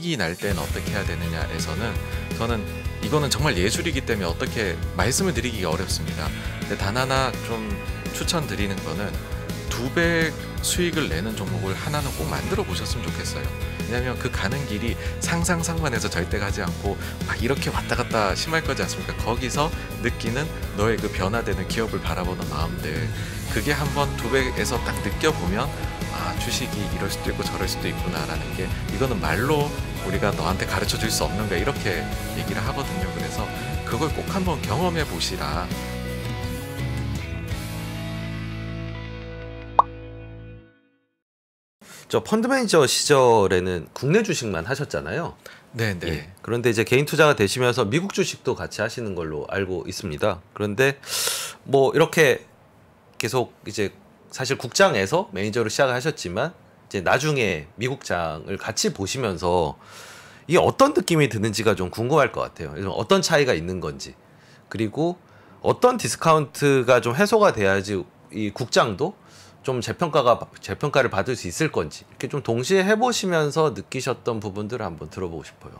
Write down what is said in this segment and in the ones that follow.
이익이 날 때는 어떻게 해야 되느냐에서는 저는 이거는 정말 예술이기 때문에 어떻게 말씀을 드리기가 어렵습니다. 근데 단 하나 좀 추천드리는 거는 두 배 수익을 내는 종목을 하나는 꼭 만들어 보셨으면 좋겠어요. 왜냐하면 그 가는 길이 상상상만해서 절대 가지 않고 막 이렇게 왔다 갔다 심할 거지 않습니까? 거기서 느끼는 너의 그 변화되는 기업을 바라보는 마음들 그게 한번 두 배에서 딱 느껴보면 아 주식이 이럴 수도 있고 저럴 수도 있구나라는 게 이거는 말로 우리가 너한테 가르쳐 줄 수 없는 거야 이렇게 얘기를 하거든요. 그래서 그걸 꼭 한번 경험해 보시라. 저 펀드 매니저 시절에는 국내 주식만 하셨잖아요. 네, 네. 예. 그런데 이제 개인 투자가 되시면서 미국 주식도 같이 하시는 걸로 알고 있습니다. 그런데 뭐 이렇게 계속 이제 사실 국장에서 매니저로 시작을 하셨지만 이제 나중에 미국장을 같이 보시면서 이게 어떤 느낌이 드는지가 좀 궁금할 것 같아요. 어떤 차이가 있는 건지 그리고 어떤 디스카운트가 좀 해소가 돼야지 이 국장도 좀 재평가가 재평가를 받을 수 있을 건지 이렇게 좀 동시에 해보시면서 느끼셨던 부분들을 한번 들어보고 싶어요.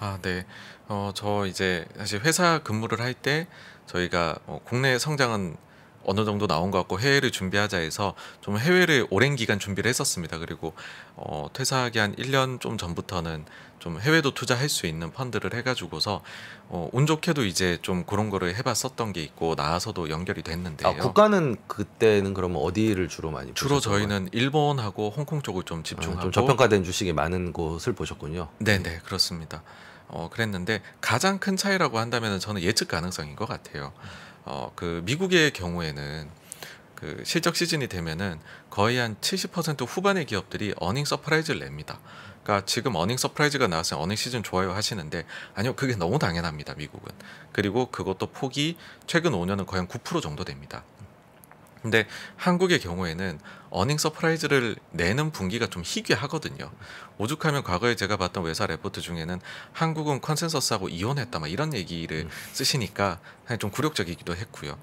아 네, 어저 이제 사실 회사 근무를 할 때 저희가 어, 국내 성장은 어느 정도 나온 것 같고 해외를 준비하자 해서 좀 해외를 오랜 기간 준비를 했었습니다. 그리고 어, 퇴사하기 한 1년 좀 전부터는 좀 해외도 투자할 수 있는 펀드를 해가지고서 어, 운 좋게도 이제 좀 그런 거를 해봤었던 게 있고 나와서도 연결이 됐는데요. 아, 국가는 그때는 그러 어디를 주로 많이 주로 저희는 일본하고 홍콩 쪽을 좀 아, 집중하고 아, 좀 저평가된 주식이 많은 곳을 보셨군요. 네네 네, 그렇습니다. 어, 그랬는데 가장 큰 차이라고 한다면 저는 예측 가능성인 것 같아요. 음. 어, 그 미국의 경우에는 그 실적 시즌이 되면은 거의 한 70% 후반의 기업들이 어닝 서프라이즈를 냅니다. 그러니까 지금 어닝 서프라이즈가 나왔으면 어닝 시즌 좋아요 하시는데 아니요 그게 너무 당연합니다 미국은 그리고 그것도 폭이 최근 5년은 거의 한9% 정도 됩니다. 근데 한국의 경우에는 어닝 서프라이즈를 내는 분기가 좀 희귀하거든요. 오죽하면 과거에 제가 봤던 외사 레포트 중에는 한국은 컨센서스하고 이혼했다 막 이런 얘기를 음. 쓰시니까 좀 굴욕적이기도 했고요.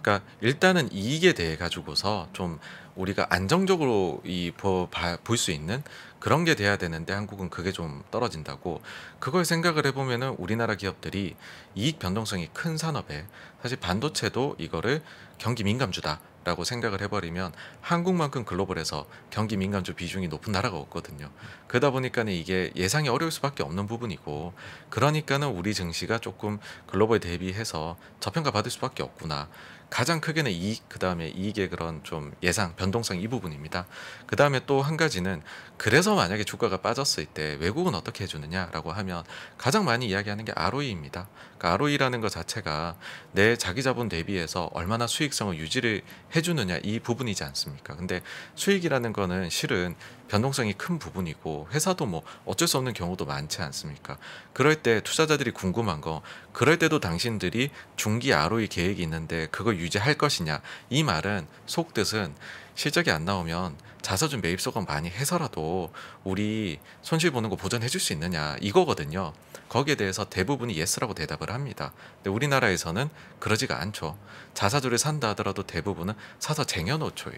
그러니까 일단은 이익에 대해 가지고서 좀 우리가 안정적으로 이볼수 있는 그런 게 돼야 되는데 한국은 그게 좀 떨어진다고 그걸 생각을 해보면은 우리나라 기업들이 이익 변동성이 큰 산업에 사실 반도체도 이거를 경기 민감주다 라고 생각을 해버리면 한국만큼 글로벌에서 경기 민감주 비중이 높은 나라가 없거든요. 그러다 보니까 이게 예상이 어려울 수밖에 없는 부분이고 그러니까는 우리 증시가 조금 글로벌 대비해서 저평가 받을 수밖에 없구나. 가장 크게는 이익, 그 다음에 이익의 그런 좀 예상, 변동성 이 부분입니다. 그 다음에 또 한 가지는 그래서 만약에 주가가 빠졌을 때 외국은 어떻게 해주느냐라고 하면 가장 많이 이야기하는 게 ROE입니다. 그러니까 ROE라는 것 자체가 내 자기 자본 대비해서 얼마나 수익성을 유지를 해주느냐 이 부분이지 않습니까? 근데 수익이라는 거는 실은 변동성이 큰 부분이고 회사도 뭐 어쩔 수 없는 경우도 많지 않습니까? 그럴 때 투자자들이 궁금한 거 그럴 때도 당신들이 중기 ROE 계획이 있는데 그걸 유지할 것이냐 이 말은 속뜻은 실적이 안 나오면 자사주 매입 소건 많이 해서라도 우리 손실 보는 거 보전해 줄 수 있느냐 이거거든요. 거기에 대해서 대부분이 예스라고 대답을 합니다. 근데 우리나라에서는 그러지가 않죠. 자사주를 산다 하더라도 대부분은 사서 쟁여놓죠.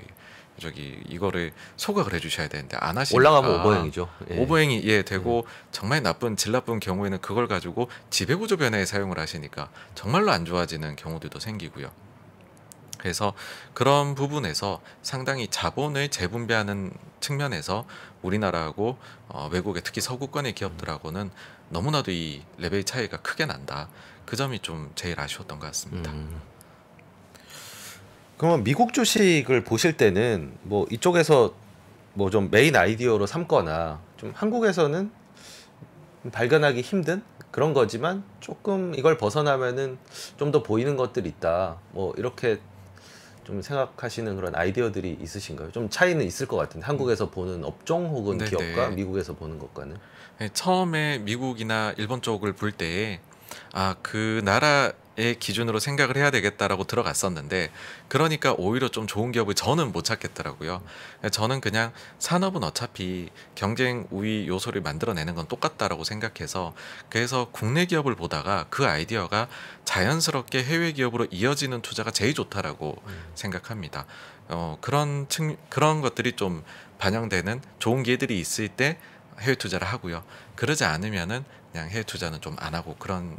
그 저기 이거를 소각을 해주셔야 되는데 안 하시니까 올라가면 오버행이죠. 아, 예. 오버행이 예 되고 음. 정말 나쁜 질 나쁜 경우에는 그걸 가지고 지배구조 변화에 사용을 하시니까 정말로 안 좋아지는 경우들도 생기고요. 그래서 그런 부분에서 상당히 자본을 재분배하는 측면에서 우리나라하고 어, 외국의 특히 서구권의 기업들하고는 너무나도 이 레벨 차이가 크게 난다. 그 점이 좀 제일 아쉬웠던 것 같습니다. 음. 그러면 미국 주식을 보실 때는 뭐 이쪽에서 뭐 좀 메인 아이디어로 삼거나 좀 한국에서는 발견하기 힘든 그런 거지만 조금 이걸 벗어나면은 좀 더 보이는 것들이 있다. 뭐 이렇게 좀 생각하시는 그런 아이디어들이 있으신가요? 좀 차이는 있을 것 같은데 한국에서 보는 업종 혹은 네네. 네. 기업과 미국에서 보는 것과는 네, 처음에 미국이나 일본 쪽을 볼 때 아 그 나라 의 기준으로 생각을 해야 되겠다라고 들어갔었는데 그러니까 오히려 좀 좋은 기업을 저는 못 찾겠더라고요. 그러니까 저는 그냥 산업은 어차피 경쟁 우위 요소를 만들어내는 건 똑같다라고 생각해서 그래서 국내 기업을 보다가 그 아이디어가 자연스럽게 해외 기업으로 이어지는 투자가 제일 좋다라고 음. 생각합니다. 어, 그런 측 그런 것들이 좀 반영되는 좋은 기회들이 있을 때 해외 투자를 하고요. 그러지 않으면은 그냥 해외 투자는 좀 안 하고 그런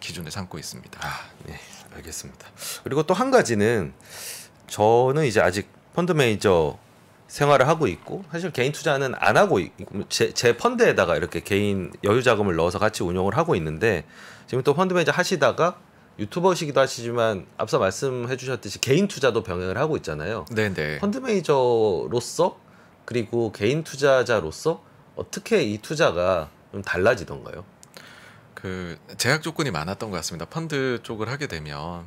기준을 삼고 있습니다. 아, 네, 알겠습니다. 그리고 또 한 가지는 저는 이제 아직 펀드 매니저 생활을 하고 있고 사실 개인 투자는 안 하고 있고 제, 제 펀드에다가 이렇게 개인 여유 자금을 넣어서 같이 운영을 하고 있는데 지금 또 펀드 매니저 하시다가 유튜버시기도 하시지만 앞서 말씀해 주셨듯이 개인 투자도 병행을 하고 있잖아요. 네네. 네. 펀드 매니저로서 그리고 개인 투자자로서 어떻게 이 투자가 좀 달라지던가요? 그 제약 조건이 많았던 것 같습니다. 펀드 쪽을 하게 되면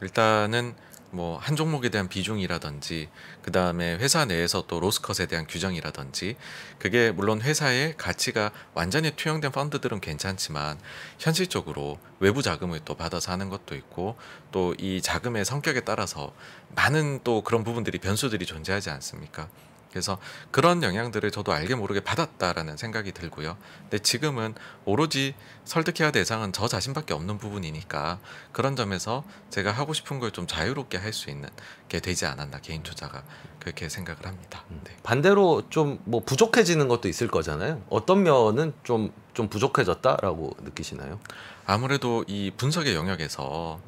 일단은 뭐 한 종목에 대한 비중이라든지 그 다음에 회사 내에서 또 로스컷에 대한 규정이라든지 그게 물론 회사의 가치가 완전히 투영된 펀드들은 괜찮지만 현실적으로 외부 자금을 또 받아서 하는 것도 있고 또 이 자금의 성격에 따라서 많은 또 그런 부분들이 변수들이 존재하지 않습니까? 그래서 그런 영향들을 저도 알게 모르게 받았다라는 생각이 들고요. 근데 지금은 오로지 설득해야 대상은 저 자신밖에 없는 부분이니까 그런 점에서 제가 하고 싶은 걸 좀 자유롭게 할 수 있는 게 되지 않았나 개인 투자가 그렇게 생각을 합니다. 음. 네. 반대로 좀 뭐 부족해지는 것도 있을 거잖아요. 어떤 면은 좀좀 좀 부족해졌다라고 느끼시나요? 아무래도 이 분석의 영역에서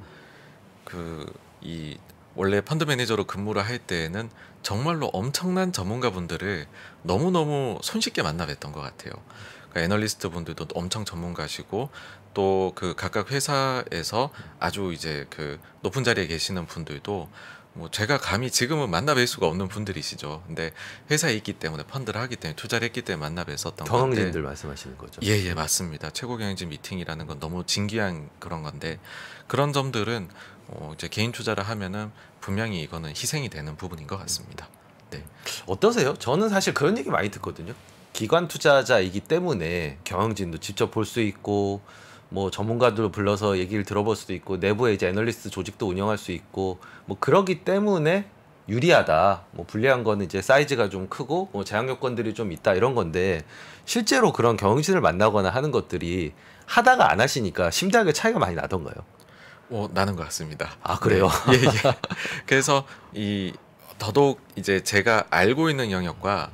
그이 원래 펀드 매니저로 근무를 할 때에는 정말로 엄청난 전문가분들을 너무너무 손쉽게 만나 뵀던 것 같아요. 그러니까 애널리스트 분들도 엄청 전문가시고 또 그 각각 회사에서 아주 이제 그 높은 자리에 계시는 분들도 뭐 제가 감히 지금은 만나 뵐 수가 없는 분들이시죠. 근데 회사에 있기 때문에 펀드를 하기 때문에 투자를 했기 때문에 만나 뵀었던 경영진들 말씀하시는 거죠. 예, 예, 맞습니다. 최고 경영진 미팅이라는 건 너무 진귀한 그런 건데 그런 점들은 어, 이제 개인 투자를 하면은 분명히 이거는 희생이 되는 부분인 것 같습니다. 네. 어떠세요? 저는 사실 그런 얘기 많이 듣거든요. 기관 투자자이기 때문에 경영진도 직접 볼 수 있고 뭐 전문가들 불러서 얘기를 들어볼 수도 있고 내부에 이제 애널리스트 조직도 운영할 수 있고 뭐 그러기 때문에 유리하다. 뭐 불리한 거는 이제 사이즈가 좀 크고 뭐 제한 요건들이 좀 있다 이런 건데 실제로 그런 경영진을 만나거나 하는 것들이 하다가 안 하시니까 심리하게 차이가 많이 나던가요? 어, 나는 것 같습니다. 아 그래요? 네. 예, 예. 그래서 이 더더욱 이제 제가 알고 있는 영역과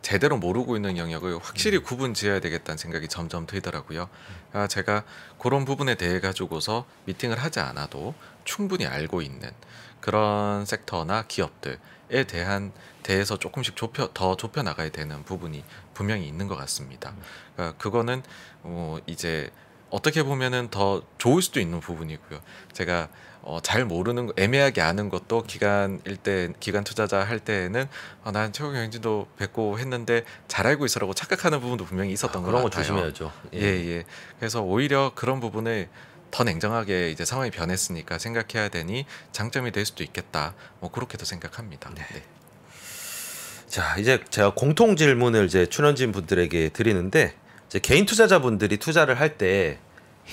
제대로 모르고 있는 영역을 확실히 음. 구분 지어야 되겠다는 생각이 점점 들더라고요. 아, 제가 그런 부분에 대해 가지고서 미팅을 하지 않아도 충분히 알고 있는 그런 섹터나 기업들에 대한 대해서 조금씩 좁혀 더 좁혀 나가야 되는 부분이 분명히 있는 것 같습니다. 음. 그러니까 그거는 어, 이제 어떻게 보면은 더 좋을 수도 있는 부분이고요. 제가 어, 잘 모르는 애매하게 아는 것도 기간일 때 기간 투자자 할 때에는 어, 난 최고 경영진도 뵙고 했는데 잘 알고 있어라고 착각하는 부분도 분명히 있었던 아, 그런 것 같아요. 조심해야죠. 예. 예, 예. 그래서 오히려 그런 부분을 더 냉정하게 이제 상황이 변했으니까 생각해야 되니 장점이 될 수도 있겠다. 뭐 그렇게도 생각합니다. 네. 네. 자 이제 제가 공통 질문을 이제 출연진 분들에게 드리는데 개인 투자자분들이 투자를 할 때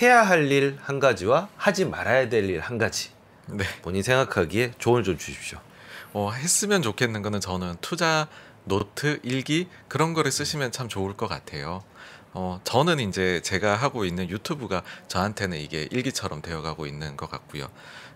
해야 할 일 한 가지와 하지 말아야 될 일 한 가지 네. 본인 생각하기에 조언 을좀 주십시오. 어, 했으면 좋겠는 거는 저는 투자 노트 일기 그런 거를 쓰시면 참 좋을 것 같아요. 어, 저는 이제 제가 하고 있는 유튜브가 저한테는 이게 일기처럼 되어가고 있는 것 같고요.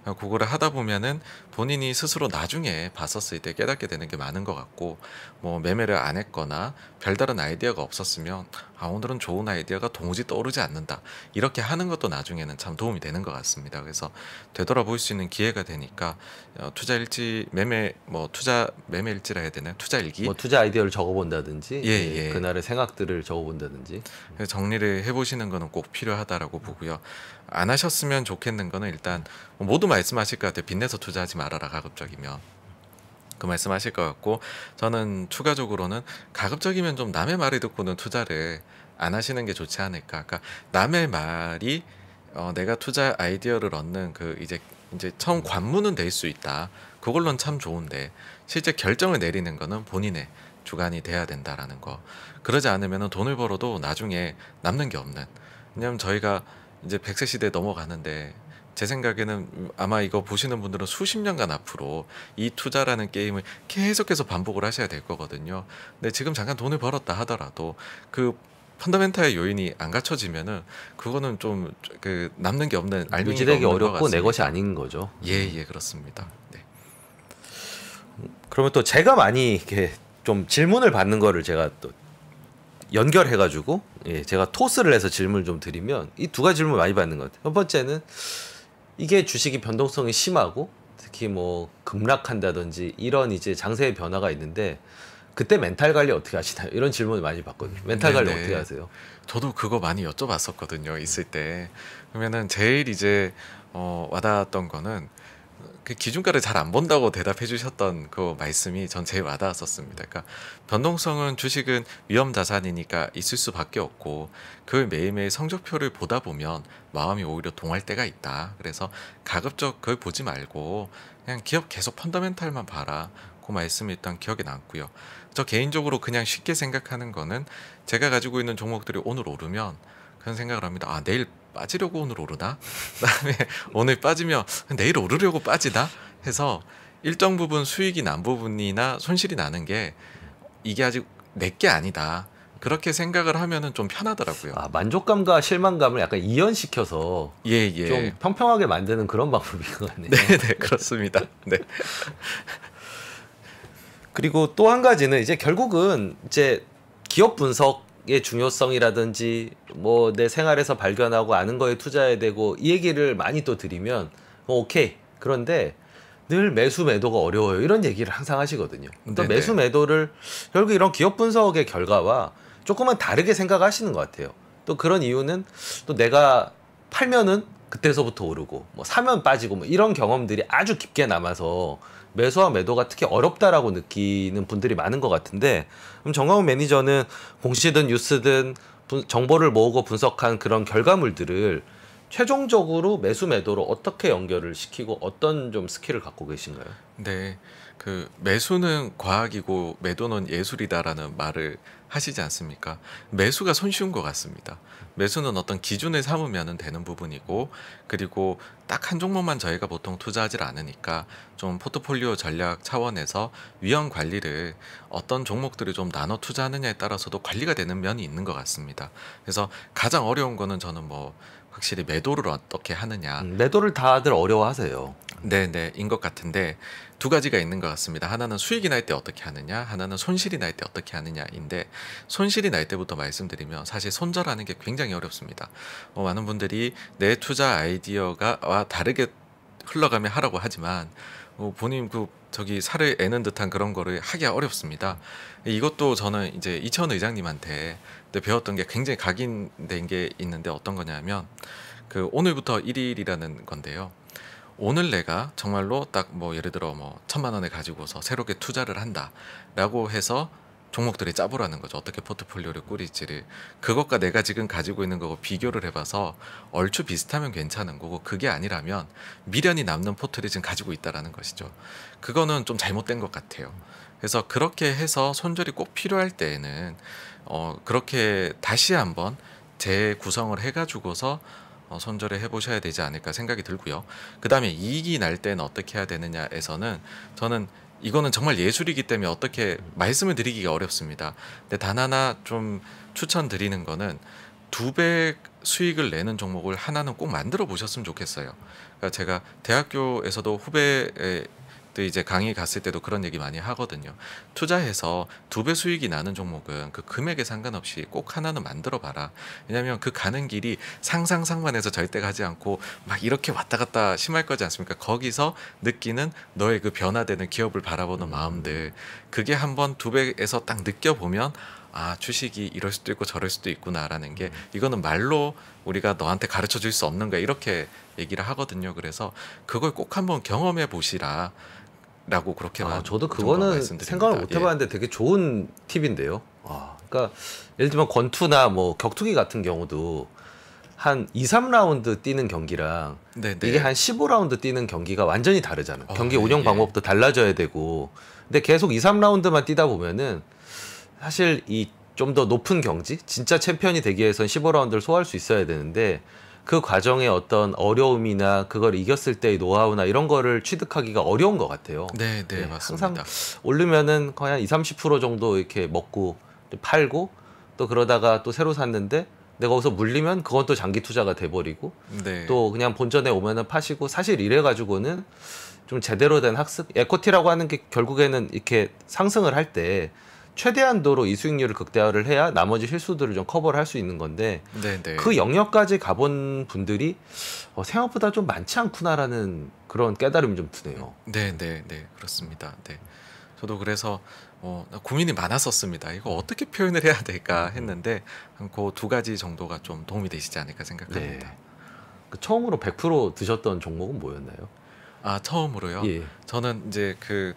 그거를 어, 하다 보면은 본인이 스스로 나중에 봤었을 때 깨닫게 되는 게 많은 것 같고, 뭐 매매를 안 했거나 별다른 아이디어가 없었으면 아 오늘은 좋은 아이디어가 도무지 떠오르지 않는다 이렇게 하는 것도 나중에는 참 도움이 되는 것 같습니다. 그래서 되돌아볼 수 있는 기회가 되니까 어, 투자 일지 매매 뭐 투자 매매 일지라 해야 되나요? 투자 일기 뭐 투자 아이디어를 적어본다든지 예, 예. 예. 그날의 생각들을 적어본다든지 그 정리를 해보시는 거는 꼭 필요하다라고 보고요. 안 하셨으면 좋겠는 거는 일단 모두 말씀하실 것 같아요. 빚내서 투자하지 말아라 가급적이면. 그 말씀하실 것 같고 저는 추가적으로는 가급적이면 좀 남의 말을 듣고는 투자를 안 하시는 게 좋지 않을까. 그러니까 남의 말이 어, 내가 투자 아이디어를 얻는 그 이제 이제 처음 관문은 될 수 있다. 그걸로는 참 좋은데 실제 결정을 내리는 거는 본인의 주관이 돼야 된다라는 거. 그러지 않으면 돈을 벌어도 나중에 남는 게 없는. 왜냐면 하 저희가 이제 백세 시대에 넘어가는데 제 생각에는 아마 이거 보시는 분들은 수십 년간 앞으로 이 투자라는 게임을 계속해서 반복을 하셔야 될 거거든요. 근데 지금 잠깐 돈을 벌었다 하더라도 그 펀더멘탈의 요인이 안 갖춰지면은 그거는 좀 그 남는 게 없는 알맹지되기 어렵고 내 것이 아닌 거죠. 예예 예, 그렇습니다. 네. 그러면 또 제가 많이 이렇게 좀 질문을 받는 거를 제가 또 연결해 가지고 예, 제가 토스를 해서 질문을 좀 드리면 이 두 가지 질문 많이 받는 것 같아요. 첫 번째는 이게 주식이 변동성이 심하고 특히 뭐 급락한다든지 이런 이제 장세의 변화가 있는데 그때 멘탈 관리 어떻게 하시나요? 이런 질문을 많이 받거든요. 멘탈 네네. 관리 어떻게 하세요? 저도 그거 많이 여쭤봤었거든요. 있을 때. 그러면은 제일 이제 어, 와닿았던 거는 그 기준가를 잘 안 본다고 대답해 주셨던 그 말씀이 전 제일 와닿았었습니다. 그러니까 변동성은 주식은 위험 자산이니까 있을 수밖에 없고 그 매일매일 성적표를 보다 보면 마음이 오히려 동할 때가 있다. 그래서 가급적 그걸 보지 말고 그냥 기업 계속 펀더멘탈만 봐라. 그 말씀이 일단 기억에 남고요. 저 개인적으로 그냥 쉽게 생각하는 거는 제가 가지고 있는 종목들이 오늘 오르면 그런 생각을 합니다. 아, 내일 빠지려고 오늘 오르나? 그다음에 오늘 빠지면 내일 오르려고 빠지나? 해서 일정 부분 수익이 난 부분이나 손실이 나는 게 이게 아직 내 게 아니다. 그렇게 생각을 하면은 좀 편하더라고요. 아, 만족감과 실망감을 약간 이연시켜서 예, 예. 좀 평평하게 만드는 그런 방법인 것 같네요. 네, 네, 그렇습니다. 네. 그리고 또 한 가지는 이제 결국은 이제 기업 분석 의 중요성이라든지 뭐 내 생활에서 발견하고 아는 거에 투자해야 되고 이 얘기를 많이 또 드리면 어, 오케이 그런데 늘 매수 매도가 어려워요 이런 얘기를 항상 하시거든요. 또 그러니까 네, 네. 매수 매도를 결국 이런 기업 분석의 결과와 조금은 다르게 생각하시는 것 같아요. 또 그런 이유는 또 내가 팔면은 그때서부터 오르고 뭐 사면 빠지고 뭐 이런 경험들이 아주 깊게 남아서 매수와 매도가 특히 어렵다라고 느끼는 분들이 많은 것 같은데 그럼 정강훈 매니저는 공시든 뉴스든 정보를 모으고 분석한 그런 결과물들을 최종적으로 매수 매도로 어떻게 연결을 시키고 어떤 좀 스킬을 갖고 계신가요? 네. 그 매수는 과학이고 매도는 예술이다라는 말을 하시지 않습니까? 매수가 손쉬운 것 같습니다. 매수는 어떤 기준을 삼으면 되는 부분이고 그리고 딱 한 종목만 저희가 보통 투자하지 않으니까 좀 포트폴리오 전략 차원에서 위험 관리를 어떤 종목들을 좀 나눠 투자하느냐에 따라서도 관리가 되는 면이 있는 것 같습니다. 그래서 가장 어려운 거는 저는 뭐 확실히 매도를 어떻게 하느냐. 음, 매도를 다들 어려워하세요. 네네 인 것 같은데 두 가지가 있는 것 같습니다. 하나는 수익이 날 때 어떻게 하느냐, 하나는 손실이 날 때 어떻게 하느냐인데 손실이 날 때부터 말씀드리면 사실 손절하는 게 굉장히 어렵습니다. 어, 많은 분들이 내 투자 아이디어가 와 다르게 흘러가며 하라고 하지만 어, 본인 그 저기 살을 애는 듯한 그런 거를 하기가 어렵습니다. 이것도 저는 이제 이천 의장님한테 배웠던 게 굉장히 각인된 게 있는데 어떤 거냐면 그 오늘부터 일일이라는 건데요. 오늘 내가 정말로 딱 뭐 예를 들어 뭐 천만 원을 가지고서 새롭게 투자를 한다라고 해서 종목들이 짜보라는 거죠. 어떻게 포트폴리오를 꾸릴지를. 그것과 내가 지금 가지고 있는 거고 비교를 해봐서 얼추 비슷하면 괜찮은 거고 그게 아니라면 미련이 남는 포트를 지금 가지고 있다라는 것이죠. 그거는 좀 잘못된 것 같아요. 그래서 그렇게 해서 손절이 꼭 필요할 때에는 어 그렇게 다시 한번 재구성을 해가지고서 손절에 어, 해보셔야 되지 않을까 생각이 들고요. 그 다음에 이익이 날 때는 어떻게 해야 되느냐에서는 저는 이거는 정말 예술이기 때문에 어떻게 말씀을 드리기가 어렵습니다. 근데 단 하나 좀 추천드리는 거는 두 배 수익을 내는 종목을 하나는 꼭 만들어 보셨으면 좋겠어요. 그니까 제가 대학교에서도 후배 또 이제 강의 갔을 때도 그런 얘기 많이 하거든요. 투자해서 두 배 수익이 나는 종목은 그 금액에 상관없이 꼭 하나는 만들어 봐라. 왜냐하면 그 가는 길이 상상상만해서 절대 가지 않고 막 이렇게 왔다 갔다 심할 거지 않습니까? 거기서 느끼는 너의 그 변화되는 기업을 바라보는 마음들 그게 한번 두 배에서 딱 느껴보면 아 주식이 이럴 수도 있고 저럴 수도 있구나라는 게 이거는 말로 우리가 너한테 가르쳐 줄 수 없는 거야 이렇게 얘기를 하거든요 그래서 그걸 꼭 한번 경험해 보시라 라고 그렇게 아, 저도 그거는 생각을 못 예. 해봤는데 예. 되게 좋은 팁인데요. 아, 그러니까 예를 들면 권투나 뭐 격투기 같은 경우도 한 2, 3라운드 뛰는 경기랑 네네. 네. 이게 한 15라운드 뛰는 경기가 완전히 다르잖아요. 어, 경기 예, 운영 예. 방법도 달라져야 되고. 근데 계속 2, 3라운드만 뛰다 보면은 사실 이 좀 더 높은 경지, 진짜 챔피언이 되기 위해선 15라운드를 소화할 수 있어야 되는데 그 과정의 어떤 어려움이나 그걸 이겼을 때의 노하우나 이런 거를 취득하기가 어려운 것 같아요. 네, 네, 네 맞습니다. 항상 오르면은 거의 한 20, 30% 정도 이렇게 먹고 팔고 또 그러다가 또 새로 샀는데 내가 거기서 물리면 그건 또 장기 투자가 돼버리고 네. 또 그냥 본전에 오면은 파시고 사실 이래 가지고는 좀 제대로 된 학습 에코티라고 하는 게 결국에는 이렇게 상승을 할때 최대한도로 이 수익률을 극대화를 해야 나머지 실수들을 좀 커버를 할 수 있는 건데 네네. 그 영역까지 가본 분들이 어, 생각보다 좀 많지 않구나라는 그런 깨달음이 좀 드네요. 네, 네, 네, 그렇습니다. 네, 저도 그래서 어, 고민이 많았었습니다. 이거 어떻게 표현을 해야 될까 음. 했는데 그 두 가지 정도가 좀 도움이 되시지 않을까 생각합니다. 네. 그 처음으로 100% 드셨던 종목은 뭐였나요? 아 처음으로요. 예. 저는 이제 그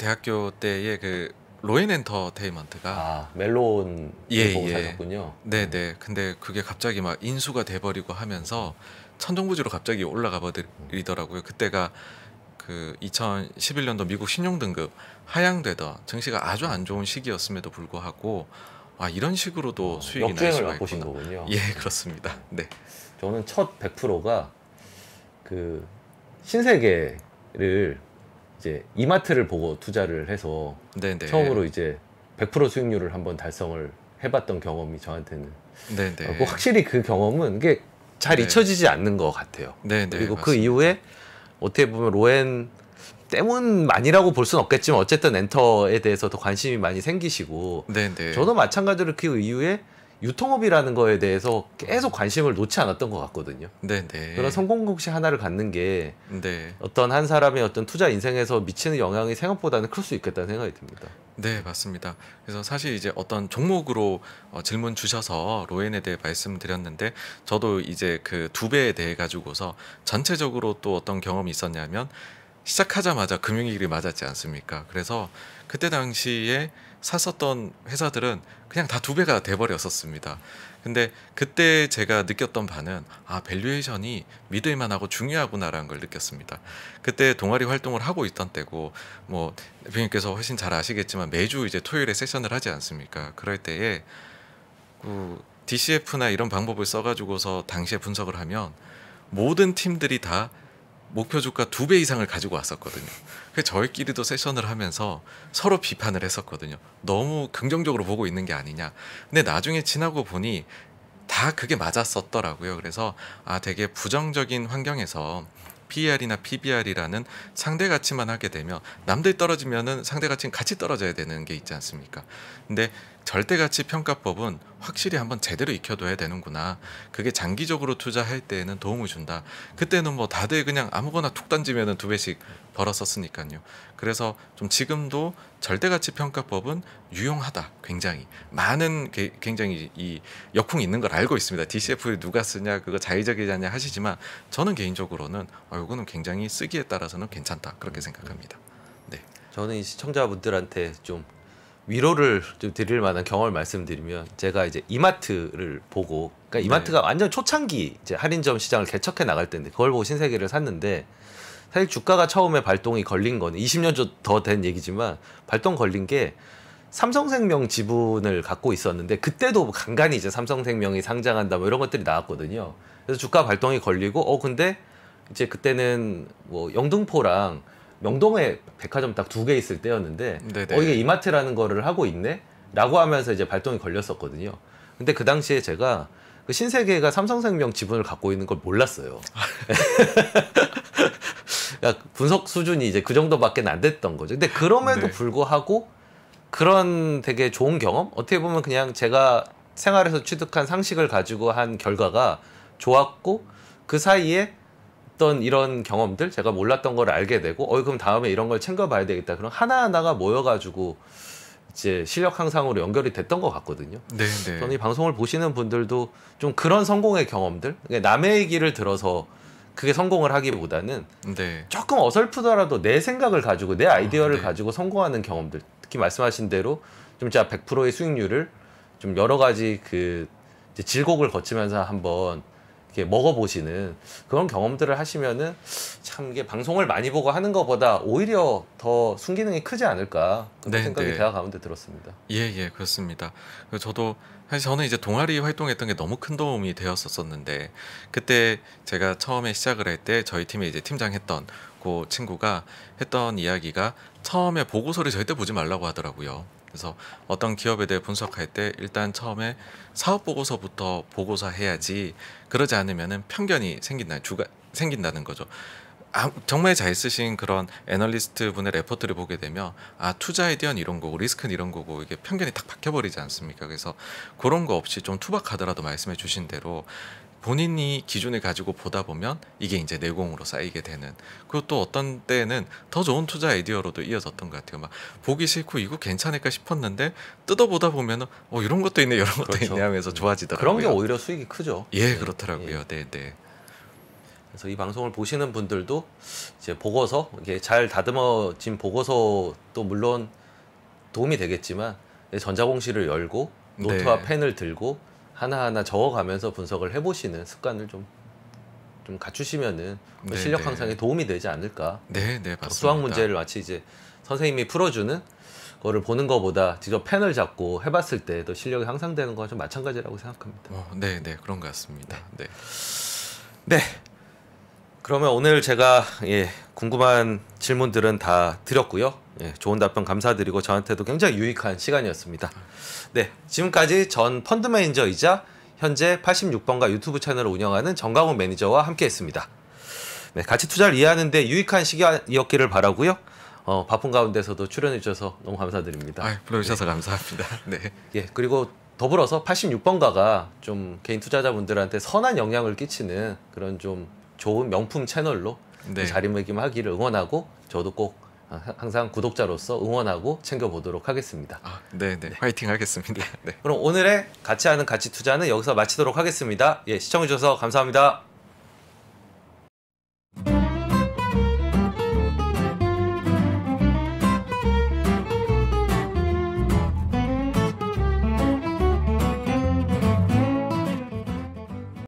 대학교 때의 그 로엔 엔터테인먼트가 아, 멜론 그 예, 보고 예. 사셨군요. 네, 네. 근데 그게 갑자기 막 인수가 돼 버리고 하면서 천정부지로 갑자기 올라가 버리더라고요. 그때가 그 2011년도 미국 신용 등급 하향되던 증시가 아주 안 좋은 시기였음에도 불구하고 아 이런 식으로도 어, 수익이 날 수가 보신 거군요. 예, 그렇습니다. 네. 저는 첫 100%가 그 신세계를 이제 이마트를 보고 투자를 해서 네네. 처음으로 이제 100% 수익률을 한번 달성을 해봤던 경험이 저한테는 네네. 그 확실히 그 경험은 이게 잘네 잊혀지지 않는 것 같아요. 네네. 그리고 그 맞습니다. 그 이후에 어떻게 보면 로엔 때문만이라고 볼 수는 없겠지만 어쨌든 엔터에 대해서 더 관심이 많이 생기시고 네네. 저도 마찬가지로 그 이후에 유통업이라는 거에 대해서 계속 관심을 놓지 않았던 것 같거든요. 네네. 네. 그런 성공 공식 하나를 갖는 게 네. 어떤 한 사람의 어떤 투자 인생에서 미치는 영향이 생각보다는 클 수 있겠다는 생각이 듭니다. 네, 맞습니다. 그래서 사실 이제 어떤 종목으로 어, 질문 주셔서 로엔에 대해 말씀드렸는데 저도 이제 그 두 배에 대해 가지고서 전체적으로 또 어떤 경험이 있었냐면 시작하자마자 금융위기를 맞았지 않습니까? 그래서 그때 당시에 샀었던 회사들은 그냥 다 두 배가 돼버렸었습니다. 근데 그때 제가 느꼈던 바는 아 밸류에이션이 믿을 만하고 중요하구나라는 걸 느꼈습니다. 그때 동아리 활동을 하고 있던 때고 뭐 대표님께서 훨씬 잘 아시겠지만 매주 이제 토요일에 세션을 하지 않습니까? 그럴 때에 그 DCF나 이런 방법을 써가지고서 당시에 분석을 하면 모든 팀들이 다 목표 주가 두 배 이상을 가지고 왔었거든요. 그 저희끼리도 세션을 하면서 서로 비판을 했었거든요. 너무 긍정적으로 보고 있는 게 아니냐. 근데 나중에 지나고 보니 다 그게 맞았었더라고요. 그래서 아 되게 부정적인 환경에서 PER이나 PBR이라는 상대 가치만 하게 되면 남들 떨어지면은 상대 가치는 같이 떨어져야 되는 게 있지 않습니까? 근데 절대 가치 평가법은 확실히 한번 제대로 익혀둬야 되는구나. 그게 장기적으로 투자할 때에는 도움을 준다. 그때는 뭐 다들 그냥 아무거나 툭던지면두 배씩 벌었었으니까요. 그래서 좀 지금도 절대 가치 평가법은 유용하다. 굉장히 많은 게, 굉장히 이 역풍이 있는 걸 알고 있습니다. DCF 누가 쓰냐 그거 자의적이냐 하시지만 저는 개인적으로는 어, 이거는 굉장히 쓰기에 따라서는 괜찮다 그렇게 생각합니다. 네. 저는 이 시청자분들한테 좀 위로를 좀 드릴 만한 경험을 말씀드리면 제가 이제 이마트를 보고 그러니까 네. 이마트가 네. 완전 초창기 이제 할인점 시장을 개척해 나갈 때인데 그걸 보고 신세계를 샀는데 사실 주가가 처음에 발동이 걸린 거는 20년 더된 얘기지만 발동 걸린 게 삼성생명 지분을 갖고 있었는데 그때도 간간히 이제 삼성생명이 상장한다 뭐 이런 것들이 나왔거든요. 그래서 주가 발동이 걸리고 어 근데 이제 그때는 뭐 영등포랑 명동에 백화점 딱 두 개 있을 때였는데 네네. 어 이게 이마트라는 거를 하고 있네라고 하면서 이제 발동이 걸렸었거든요. 근데 그 당시에 제가 그 신세계가 삼성생명 지분을 갖고 있는 걸 몰랐어요. 그러니까 분석 수준이 이제 그 정도밖에 안 됐던 거죠. 근데 그럼에도 네. 불구하고 그런 되게 좋은 경험 어떻게 보면 그냥 제가 생활에서 취득한 상식을 가지고 한 결과가 좋았고 그 사이에 어떤 이런 경험들 제가 몰랐던 걸 알게 되고 어 그럼 다음에 이런 걸 챙겨봐야 되겠다 그럼 하나하나가 모여가지고 이제 실력 향상으로 연결이 됐던 것 같거든요. 네, 네. 저는 이 방송을 보시는 분들도 좀 그런 성공의 경험들, 그러니까 남의 얘기를 들어서 그게 성공을 하기보다는 네. 조금 어설프더라도 내 생각을 가지고 내 아이디어를 아, 네. 가지고 성공하는 경험들, 특히 말씀하신 대로 좀 제가 100%의 수익률을 좀 여러 가지 그 이제 질곡을 거치면서 한번 이렇게 먹어보시는 그런 경험들을 하시면은 참 이게 방송을 많이 보고 하는 것보다 오히려 더 순기능이 크지 않을까 그런 네, 생각이 네. 대화 가운데 들었습니다. 예예 예, 그렇습니다. 그 저도 사실 저는 이제 동아리 활동했던 게 너무 큰 도움이 되었었는데 그때 제가 처음에 시작을 할 때 저희 팀에 이제 팀장했던 그 친구가 했던 이야기가 처음에 보고서를 절대 보지 말라고 하더라고요. 그래서 어떤 기업에 대해 분석할 때 일단 처음에 사업 보고서부터 보고서 해야지 그러지 않으면은 편견이 생긴다 주가 생긴다는 거죠. 아, 정말 잘 쓰신 그런 애널리스트 분의 레포트를 보게 되면 아 투자 아이디어는 이런 거고 리스크는 이런 거고 이게 편견이 딱 박혀버리지 않습니까? 그래서 그런 거 없이 좀 투박하더라도 말씀해 주신 대로 본인이 기준을 가지고 보다 보면 이게 이제 내공으로 쌓이게 되는 그리고 또 어떤 때는 더 좋은 투자 아이디어로도 이어졌던 것 같아요 막 보기 싫고 이거 괜찮을까 싶었는데 뜯어보다 보면 은어 이런 것도 있네 이런 것도 그렇죠. 있네 하면서 좋아지더라고요 그런 게 오히려 수익이 크죠 예 네. 그렇더라고요 예. 네네 네. 그래서 이 방송을 보시는 분들도 이제 보고서 이게 잘 다듬어진 보고서도 물론 도움이 되겠지만 전자공시를 열고 노트와 네. 펜을 들고 하나하나 적어가면서 분석을 해보시는 습관을 좀, 좀 갖추시면은 그 네 실력 네. 향상에 도움이 되지 않을까. 네, 네, 맞습니다. 수학 문제를 마치 이제 선생님이 풀어주는 거를 보는 것보다 직접 펜을 잡고 해봤을 때 더 실력이 향상되는 거와 좀 마찬가지라고 생각합니다. 어, 네, 네, 그런 것 같습니다. 네. 네. 네. 그러면 오늘 제가 예, 궁금한 질문들은 다 드렸고요. 예, 좋은 답변 감사드리고 저한테도 굉장히 유익한 시간이었습니다. 네, 지금까지 전 펀드 매니저이자 현재 86번가 유튜브 채널을 운영하는 정강훈 매니저와 함께했습니다. 네, 같이 투자를 이해하는데 유익한 시간이었기를 바라고요. 어, 바쁜 가운데서도 출연해 주셔서 너무 감사드립니다. 아, 불러주셔서 네. 감사합니다. 네. 예, 그리고 더불어서 86번가가 좀 개인 투자자분들한테 선한 영향을 끼치는 그런 좀 좋은 명품 채널로 네. 그 자리매김하기를 응원하고 저도 꼭 어, 항상 구독자로서 응원하고 챙겨보도록 하겠습니다. 아, 네네. 네. 네. 화이팅 하겠습니다. 네. 그럼 오늘의 같이 하는 가치 투자는 여기서 마치도록 하겠습니다. 예, 시청해주셔서 감사합니다.